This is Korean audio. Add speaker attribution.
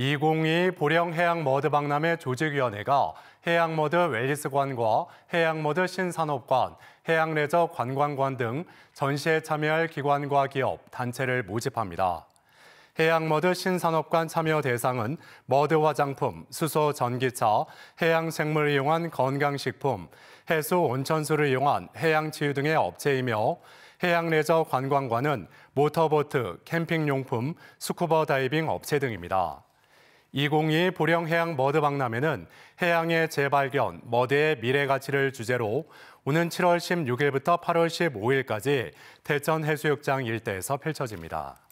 Speaker 1: 2022 보령해양머드박람회 조직위원회가 해양머드 웰리스관과 해양머드 신산업관, 해양레저 관광관 등 전시에 참여할 기관과 기업, 단체를 모집합니다. 해양머드 신산업관 참여 대상은 머드 화장품, 수소 전기차, 해양생물을 이용한 건강식품, 해수 온천수를 이용한 해양치유 등의 업체이며 해양레저 관광관은 모터보트, 캠핑용품, 스쿠버 다이빙 업체 등입니다. 2022 보령해양 머드박람회는 해양의 재발견, 머드의 미래 가치를 주제로 오는 7월 16일부터 8월 15일까지 대천 해수욕장 일대에서 펼쳐집니다.